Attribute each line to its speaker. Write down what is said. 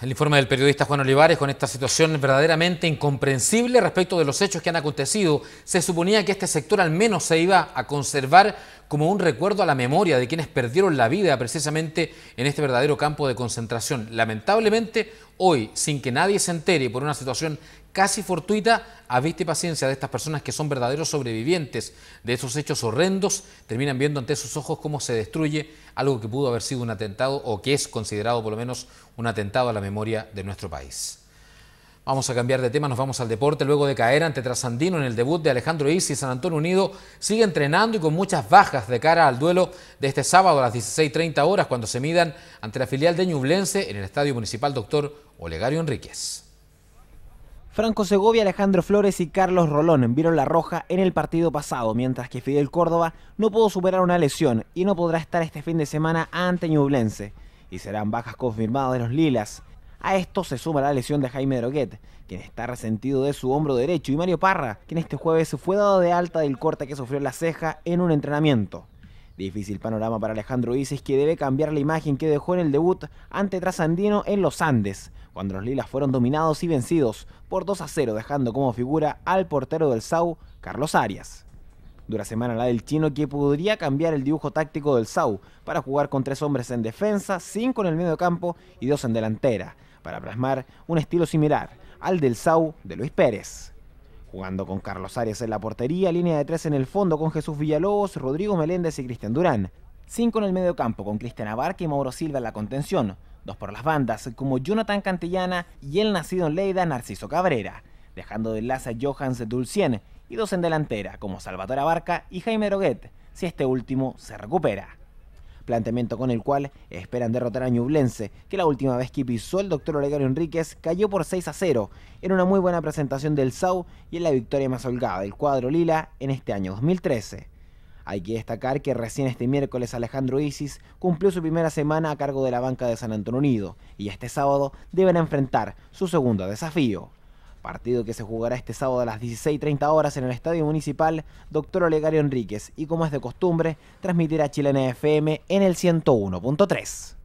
Speaker 1: el informe del periodista Juan Olivares con esta situación verdaderamente incomprensible respecto de los hechos que han acontecido. Se suponía que este sector al menos se iba a conservar como un recuerdo a la memoria de quienes perdieron la vida precisamente en este verdadero campo de concentración. Lamentablemente, hoy, sin que nadie se entere por una situación casi fortuita, a vista y paciencia de estas personas que son verdaderos sobrevivientes de esos hechos horrendos, terminan viendo ante sus ojos cómo se destruye algo que pudo haber sido un atentado o que es considerado por lo menos un atentado a la memoria de nuestro país. Vamos a cambiar de tema, nos vamos al deporte. Luego de caer ante Trasandino en el debut de Alejandro Isi, San Antonio Unido sigue entrenando y con muchas bajas de cara al duelo de este sábado a las 16.30 horas cuando se midan ante la filial de Ñublense en el Estadio Municipal Doctor Olegario Enríquez.
Speaker 2: Franco Segovia, Alejandro Flores y Carlos Rolón vieron la roja en el partido pasado, mientras que Fidel Córdoba no pudo superar una lesión y no podrá estar este fin de semana ante Ñublense. Y serán bajas confirmadas de los Lilas. A esto se suma la lesión de Jaime Droguet, quien está resentido de su hombro derecho, y Mario Parra, quien este jueves fue dado de alta del corte que sufrió en la ceja en un entrenamiento. Difícil panorama para Alejandro Isis, que debe cambiar la imagen que dejó en el debut ante Trasandino en los Andes, cuando los Lilas fueron dominados y vencidos por 2 a 0, dejando como figura al portero del SAU, Carlos Arias. Dura semana la del chino que podría cambiar el dibujo táctico del SAU para jugar con tres hombres en defensa, cinco en el medio campo y dos en delantera para plasmar un estilo similar al del Sau de Luis Pérez. Jugando con Carlos Arias en la portería, línea de tres en el fondo con Jesús Villalobos, Rodrigo Meléndez y Cristian Durán. Cinco en el medio campo con Cristian Abarca y Mauro Silva en la contención. Dos por las bandas como Jonathan Cantillana y el nacido en Leida Narciso Cabrera, dejando de enlace a Johans Dulcien y dos en delantera como Salvatore Abarca y Jaime Roguet, si este último se recupera planteamiento con el cual esperan derrotar a Ñublense, que la última vez que pisó el doctor Olegario Enríquez cayó por 6 a 0 en una muy buena presentación del SAU y en la victoria más holgada del cuadro Lila en este año 2013. Hay que destacar que recién este miércoles Alejandro Isis cumplió su primera semana a cargo de la banca de San Antonio Unido y este sábado deben enfrentar su segundo desafío. Partido que se jugará este sábado a las 16.30 horas en el Estadio Municipal Dr. Olegario Enríquez y como es de costumbre, transmitirá Chile FM en el 101.3.